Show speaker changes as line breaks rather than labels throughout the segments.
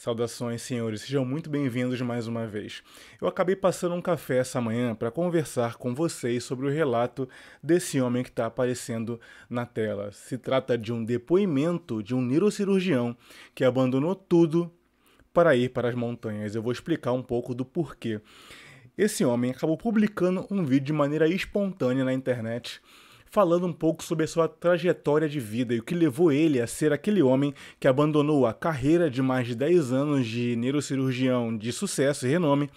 Saudações, senhores, sejam muito bem-vindos mais uma vez. Eu acabei passando um café essa manhã para conversar com vocês sobre o relato desse homem que está aparecendo na tela. Se trata de um depoimento de um neurocirurgião que abandonou tudo para ir para as montanhas. Eu vou explicar um pouco do porquê. Esse homem acabou publicando um vídeo de maneira espontânea na internet falando um pouco sobre a sua trajetória de vida e o que levou ele a ser aquele homem que abandonou a carreira de mais de 10 anos de neurocirurgião de sucesso e renome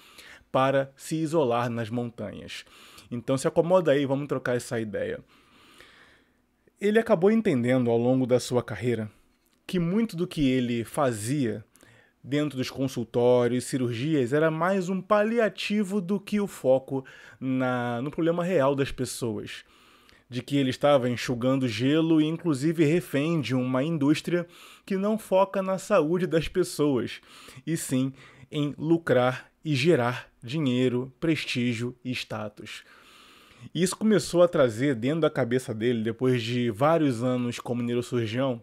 para se isolar nas montanhas. Então se acomoda aí, vamos trocar essa ideia. Ele acabou entendendo ao longo da sua carreira que muito do que ele fazia dentro dos consultórios, cirurgias, era mais um paliativo do que o foco na, no problema real das pessoas de que ele estava enxugando gelo e, inclusive, refém de uma indústria que não foca na saúde das pessoas, e sim em lucrar e gerar dinheiro, prestígio e status. Isso começou a trazer dentro da cabeça dele, depois de vários anos como neurocirurgião,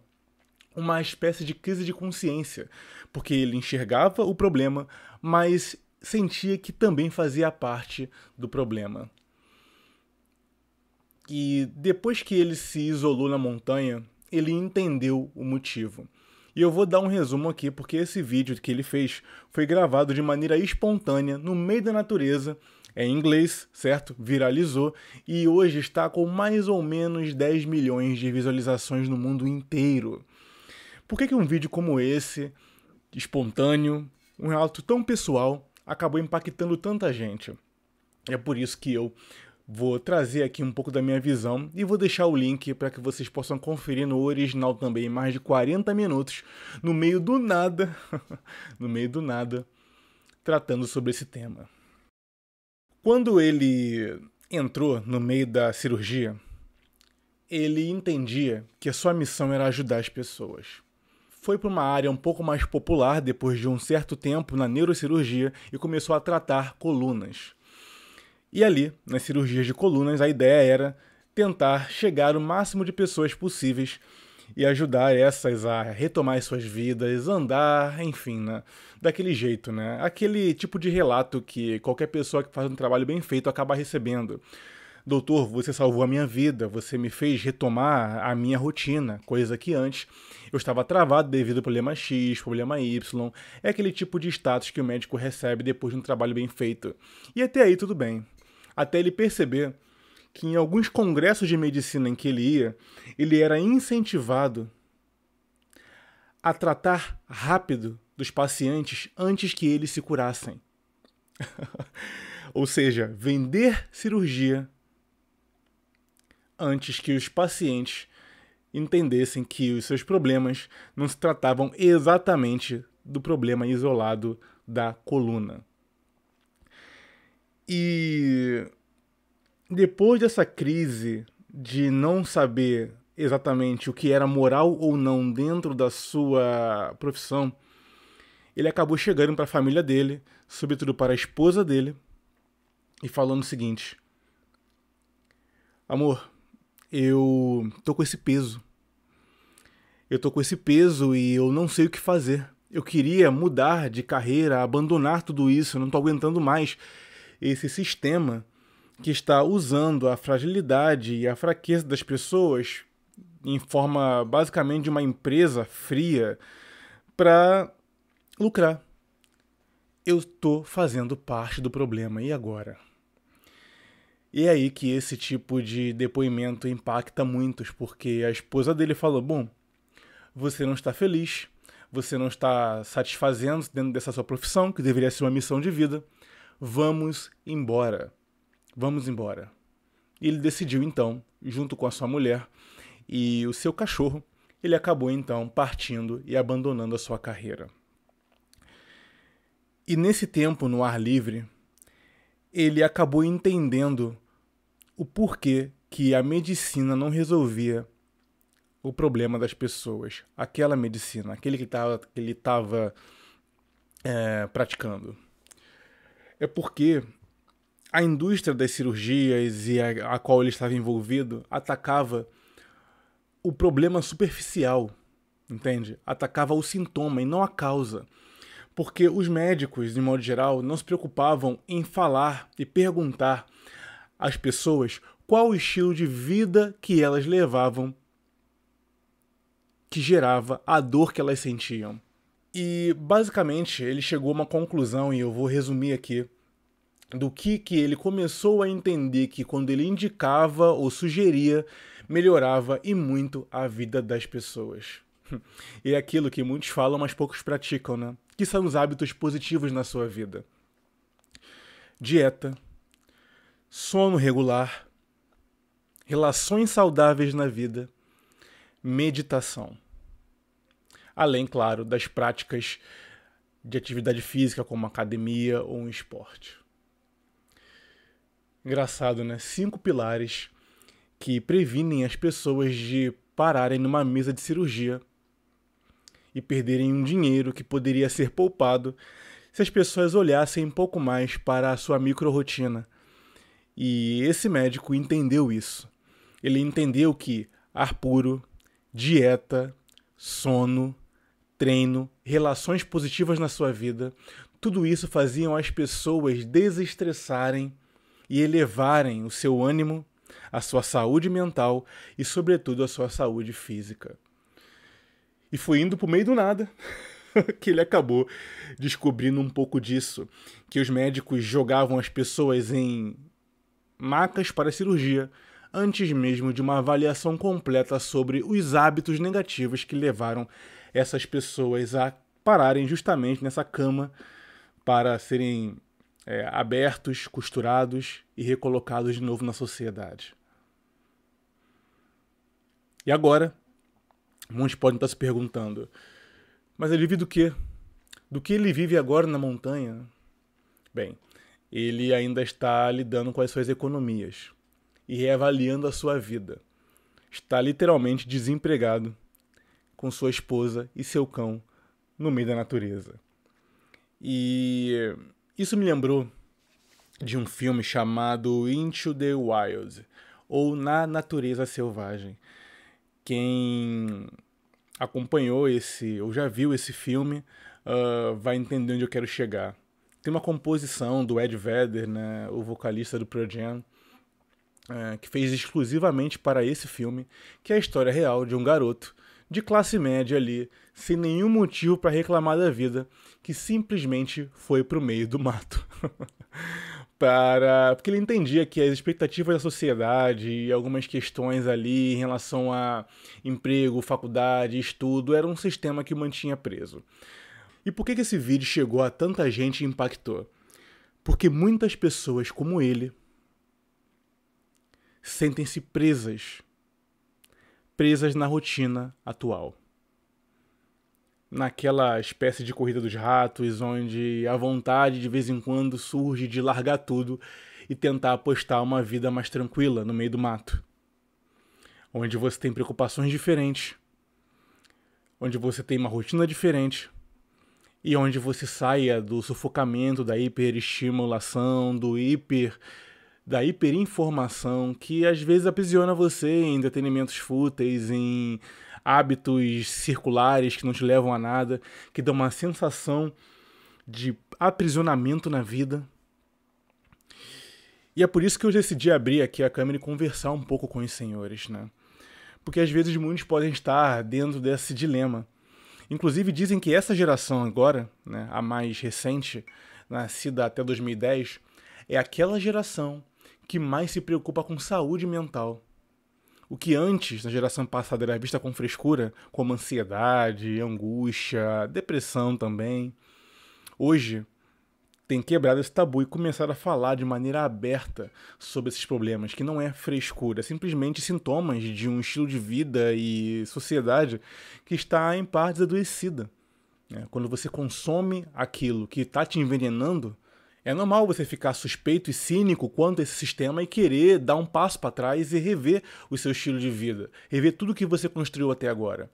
uma espécie de crise de consciência, porque ele enxergava o problema, mas sentia que também fazia parte do problema que depois que ele se isolou na montanha, ele entendeu o motivo. E eu vou dar um resumo aqui, porque esse vídeo que ele fez foi gravado de maneira espontânea, no meio da natureza, é em inglês, certo? Viralizou e hoje está com mais ou menos 10 milhões de visualizações no mundo inteiro. Por que, que um vídeo como esse, espontâneo, um relato tão pessoal, acabou impactando tanta gente? É por isso que eu vou trazer aqui um pouco da minha visão e vou deixar o link para que vocês possam conferir no original também, mais de 40 minutos, no meio do nada, no meio do nada, tratando sobre esse tema. Quando ele entrou no meio da cirurgia, ele entendia que a sua missão era ajudar as pessoas. Foi para uma área um pouco mais popular depois de um certo tempo na neurocirurgia e começou a tratar colunas. E ali, nas cirurgias de colunas, a ideia era tentar chegar o máximo de pessoas possíveis e ajudar essas a retomar suas vidas, andar, enfim, né? daquele jeito, né? Aquele tipo de relato que qualquer pessoa que faz um trabalho bem feito acaba recebendo. Doutor, você salvou a minha vida, você me fez retomar a minha rotina, coisa que antes eu estava travado devido ao problema X, problema Y. É aquele tipo de status que o médico recebe depois de um trabalho bem feito. E até aí tudo bem até ele perceber que em alguns congressos de medicina em que ele ia, ele era incentivado a tratar rápido dos pacientes antes que eles se curassem. Ou seja, vender cirurgia antes que os pacientes entendessem que os seus problemas não se tratavam exatamente do problema isolado da coluna. E depois dessa crise de não saber exatamente o que era moral ou não dentro da sua profissão, ele acabou chegando para a família dele, sobretudo para a esposa dele, e falando o seguinte: Amor, eu tô com esse peso. Eu tô com esse peso e eu não sei o que fazer. Eu queria mudar de carreira, abandonar tudo isso, eu não tô aguentando mais esse sistema que está usando a fragilidade e a fraqueza das pessoas em forma basicamente de uma empresa fria para lucrar. Eu estou fazendo parte do problema e agora. E é aí que esse tipo de depoimento impacta muitos, porque a esposa dele falou: "Bom, você não está feliz, você não está satisfazendo dentro dessa sua profissão, que deveria ser uma missão de vida. Vamos embora. Vamos embora. E ele decidiu então, junto com a sua mulher e o seu cachorro, ele acabou então partindo e abandonando a sua carreira. E nesse tempo no ar livre, ele acabou entendendo o porquê que a medicina não resolvia o problema das pessoas, aquela medicina, aquele que, ele estava é, eh, praticando é porque a indústria das cirurgias e a, a qual ele estava envolvido atacava o problema superficial, entende? Atacava o sintoma e não a causa. Porque os médicos, de modo geral, não se preocupavam em falar e perguntar às pessoas qual o estilo de vida que elas levavam que gerava a dor que elas sentiam. E basicamente ele chegou a uma conclusão, e eu vou resumir aqui, do que, que ele começou a entender que quando ele indicava ou sugeria, melhorava e muito a vida das pessoas. E é aquilo que muitos falam, mas poucos praticam, né? Que são os hábitos positivos na sua vida: dieta, sono regular, relações saudáveis na vida, meditação além, claro, das práticas de atividade física, como academia ou um esporte. Engraçado, né? Cinco pilares que previnem as pessoas de pararem numa mesa de cirurgia e perderem um dinheiro que poderia ser poupado se as pessoas olhassem um pouco mais para a sua micro-rotina. E esse médico entendeu isso. Ele entendeu que ar puro, dieta, sono, treino, relações positivas na sua vida, tudo isso faziam as pessoas desestressarem e elevarem o seu ânimo, a sua saúde mental e, sobretudo, a sua saúde física. E foi indo para o meio do nada que ele acabou descobrindo um pouco disso, que os médicos jogavam as pessoas em macas para cirurgia antes mesmo de uma avaliação completa sobre os hábitos negativos que levaram essas pessoas a pararem justamente nessa cama para serem é, abertos, costurados e recolocados de novo na sociedade. E agora, muitos podem estar se perguntando: mas ele vive do quê? Do que ele vive agora na montanha? Bem, ele ainda está lidando com as suas economias e reavaliando a sua vida. Está literalmente desempregado com sua esposa e seu cão no meio da natureza. E isso me lembrou de um filme chamado Into the Wild, ou Na Natureza Selvagem. Quem acompanhou esse, ou já viu esse filme, uh, vai entender onde eu quero chegar. Tem uma composição do Ed Vedder, né, o vocalista do Progen, Jam, uh, que fez exclusivamente para esse filme, que é a história real de um garoto de classe média ali, sem nenhum motivo para reclamar da vida, que simplesmente foi para o meio do mato. para, porque ele entendia que as expectativas da sociedade e algumas questões ali em relação a emprego, faculdade, estudo, era um sistema que o mantinha preso. E por que, que esse vídeo chegou a tanta gente e impactou? Porque muitas pessoas como ele sentem-se presas presas na rotina atual. Naquela espécie de corrida dos ratos, onde a vontade de vez em quando surge de largar tudo e tentar apostar uma vida mais tranquila no meio do mato. Onde você tem preocupações diferentes, onde você tem uma rotina diferente e onde você saia do sufocamento, da hiperestimulação, do hiper da hiperinformação que às vezes aprisiona você em entretenimentos fúteis, em hábitos circulares que não te levam a nada, que dão uma sensação de aprisionamento na vida. E é por isso que eu decidi abrir aqui a câmera e conversar um pouco com os senhores, né? Porque às vezes muitos podem estar dentro desse dilema. Inclusive dizem que essa geração agora, né, a mais recente, nascida até 2010, é aquela geração que mais se preocupa com saúde mental. O que antes, na geração passada, era vista com frescura, como ansiedade, angústia, depressão também, hoje tem quebrado esse tabu e começado a falar de maneira aberta sobre esses problemas, que não é frescura, é simplesmente sintomas de um estilo de vida e sociedade que está em partes adoecida. Né? Quando você consome aquilo que está te envenenando, é normal você ficar suspeito e cínico quanto a esse sistema e querer dar um passo para trás e rever o seu estilo de vida, rever tudo o que você construiu até agora.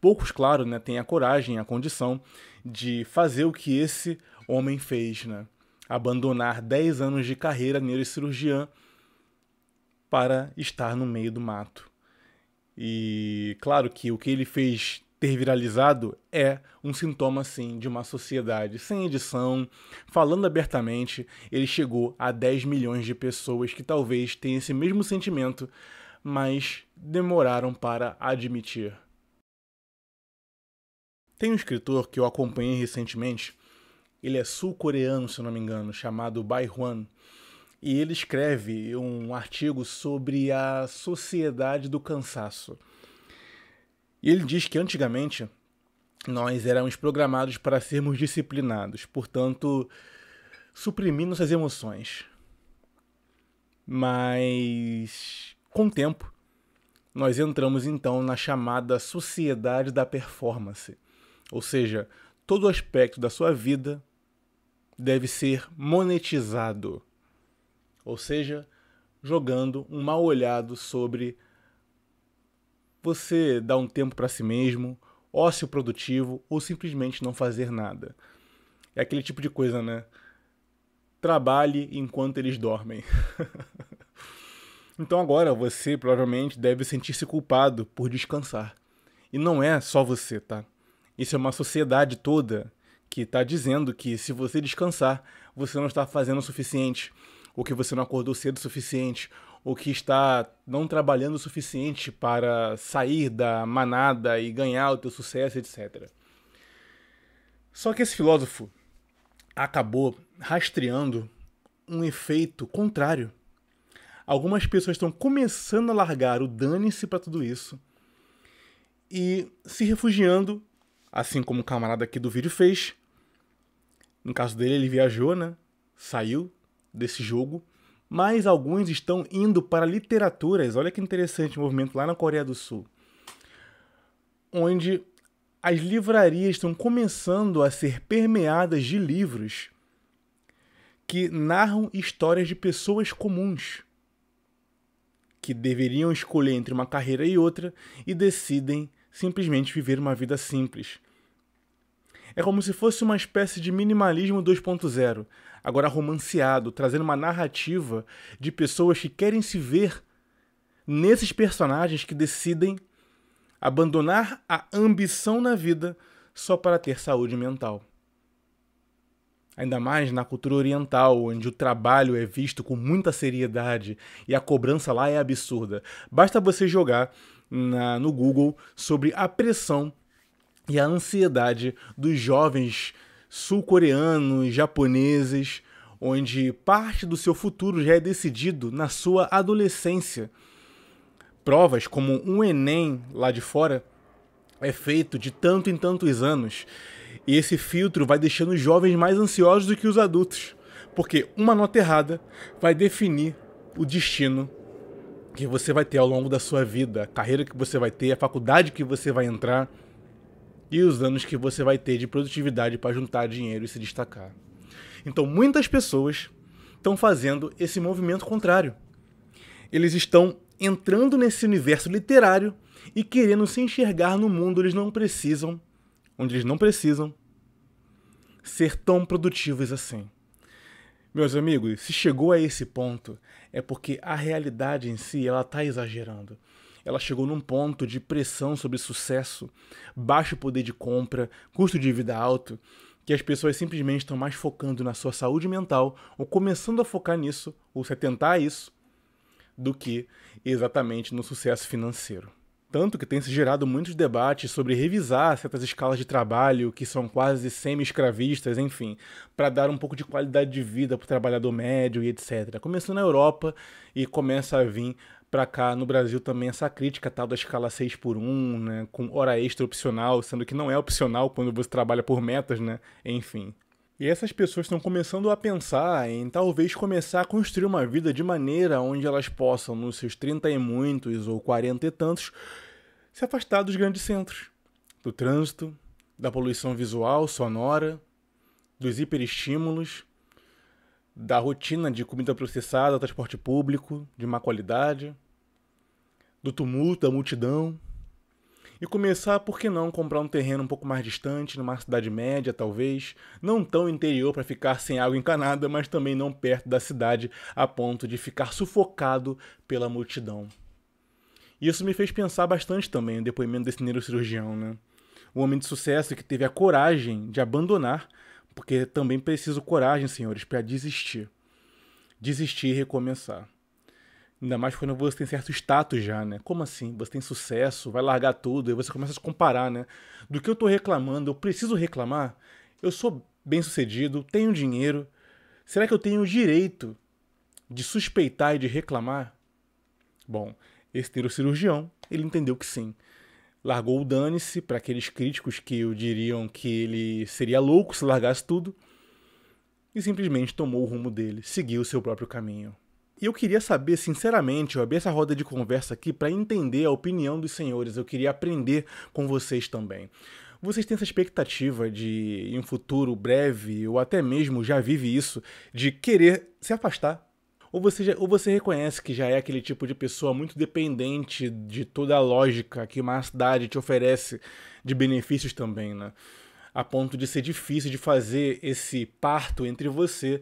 Poucos, claro, né, têm a coragem, a condição de fazer o que esse homem fez, né? Abandonar 10 anos de carreira neurocirurgiã para estar no meio do mato. E claro que o que ele fez ter viralizado é um sintoma, sim, de uma sociedade sem edição, falando abertamente. Ele chegou a 10 milhões de pessoas que talvez tenham esse mesmo sentimento, mas demoraram para admitir. Tem um escritor que eu acompanhei recentemente, ele é sul-coreano, se não me engano, chamado Bai Hwan, e ele escreve um artigo sobre a sociedade do cansaço. E ele diz que antigamente nós éramos programados para sermos disciplinados, portanto, suprimindo nossas emoções. Mas com o tempo, nós entramos então na chamada sociedade da performance, ou seja, todo aspecto da sua vida deve ser monetizado, ou seja, jogando um mau olhado sobre você dar um tempo para si mesmo, ócio produtivo ou simplesmente não fazer nada. É aquele tipo de coisa, né? Trabalhe enquanto eles dormem. então agora você provavelmente deve sentir-se culpado por descansar. E não é só você, tá? Isso é uma sociedade toda que está dizendo que se você descansar, você não está fazendo o suficiente, ou que você não acordou cedo o suficiente, o que está não trabalhando o suficiente para sair da manada e ganhar o teu sucesso, etc. Só que esse filósofo acabou rastreando um efeito contrário. Algumas pessoas estão começando a largar o dane-se para tudo isso e se refugiando, assim como o camarada aqui do vídeo fez. No caso dele, ele viajou, né? Saiu desse jogo mas alguns estão indo para literaturas. Olha que interessante o movimento lá na Coreia do Sul, onde as livrarias estão começando a ser permeadas de livros que narram histórias de pessoas comuns que deveriam escolher entre uma carreira e outra e decidem simplesmente viver uma vida simples. É como se fosse uma espécie de minimalismo 2.0 agora romanceado, trazendo uma narrativa de pessoas que querem se ver nesses personagens que decidem abandonar a ambição na vida só para ter saúde mental. Ainda mais na cultura oriental, onde o trabalho é visto com muita seriedade e a cobrança lá é absurda. Basta você jogar na, no Google sobre a pressão e a ansiedade dos jovens sul-coreanos, japoneses, onde parte do seu futuro já é decidido na sua adolescência. Provas como um Enem lá de fora é feito de tanto em tantos anos. E esse filtro vai deixando os jovens mais ansiosos do que os adultos, porque uma nota errada vai definir o destino que você vai ter ao longo da sua vida, a carreira que você vai ter, a faculdade que você vai entrar e os anos que você vai ter de produtividade para juntar dinheiro e se destacar. Então, muitas pessoas estão fazendo esse movimento contrário. Eles estão entrando nesse universo literário e querendo se enxergar no mundo eles não precisam, onde eles não precisam ser tão produtivos assim. Meus amigos, se chegou a esse ponto, é porque a realidade em si ela está exagerando ela chegou num ponto de pressão sobre sucesso, baixo poder de compra, custo de vida alto, que as pessoas simplesmente estão mais focando na sua saúde mental, ou começando a focar nisso, ou se atentar a isso, do que exatamente no sucesso financeiro. Tanto que tem se gerado muitos debates sobre revisar certas escalas de trabalho que são quase semi-escravistas, enfim, para dar um pouco de qualidade de vida para o trabalhador médio e etc. Começou na Europa e começa a vir para cá no Brasil também essa crítica tal da escala 6 por 1, né, com hora extra opcional, sendo que não é opcional quando você trabalha por metas, né? Enfim. E essas pessoas estão começando a pensar em talvez começar a construir uma vida de maneira onde elas possam, nos seus 30 e muitos ou 40 e tantos, se afastar dos grandes centros, do trânsito, da poluição visual, sonora, dos hiperestímulos, da rotina de comida processada, transporte público de má qualidade, do tumulto, da multidão. E começar, por que não, comprar um terreno um pouco mais distante, numa cidade média, talvez, não tão interior para ficar sem água encanada, mas também não perto da cidade a ponto de ficar sufocado pela multidão. E isso me fez pensar bastante também o depoimento desse neurocirurgião, né? Um homem de sucesso que teve a coragem de abandonar porque também preciso coragem, senhores, para desistir. Desistir e recomeçar. Ainda mais quando você tem certo status já, né? Como assim? Você tem sucesso, vai largar tudo, e você começa a se comparar, né? Do que eu tô reclamando, eu preciso reclamar? Eu sou bem sucedido, tenho dinheiro. Será que eu tenho o direito de suspeitar e de reclamar? Bom, esse neurocirurgião, ele entendeu que sim largou o dane-se para aqueles críticos que o diriam que ele seria louco se largasse tudo e simplesmente tomou o rumo dele, seguiu o seu próprio caminho. E eu queria saber, sinceramente, eu abri essa roda de conversa aqui para entender a opinião dos senhores, eu queria aprender com vocês também. Vocês têm essa expectativa de, em um futuro breve, ou até mesmo já vive isso, de querer se afastar ou você, já, ou você reconhece que já é aquele tipo de pessoa muito dependente de toda a lógica que uma cidade te oferece de benefícios também, né? A ponto de ser difícil de fazer esse parto entre você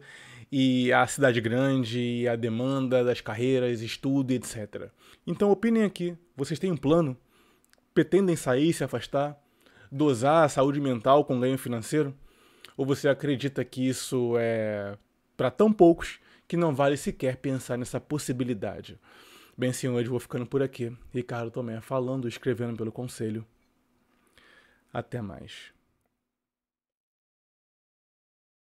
e a cidade grande, e a demanda das carreiras, estudo, etc. Então opinem aqui, vocês têm um plano? Pretendem sair, se afastar? Dosar a saúde mental com ganho financeiro? Ou você acredita que isso é para tão poucos que não vale sequer pensar nessa possibilidade. Bem, senhores, vou ficando por aqui. Ricardo Tomé falando, escrevendo pelo conselho. Até mais.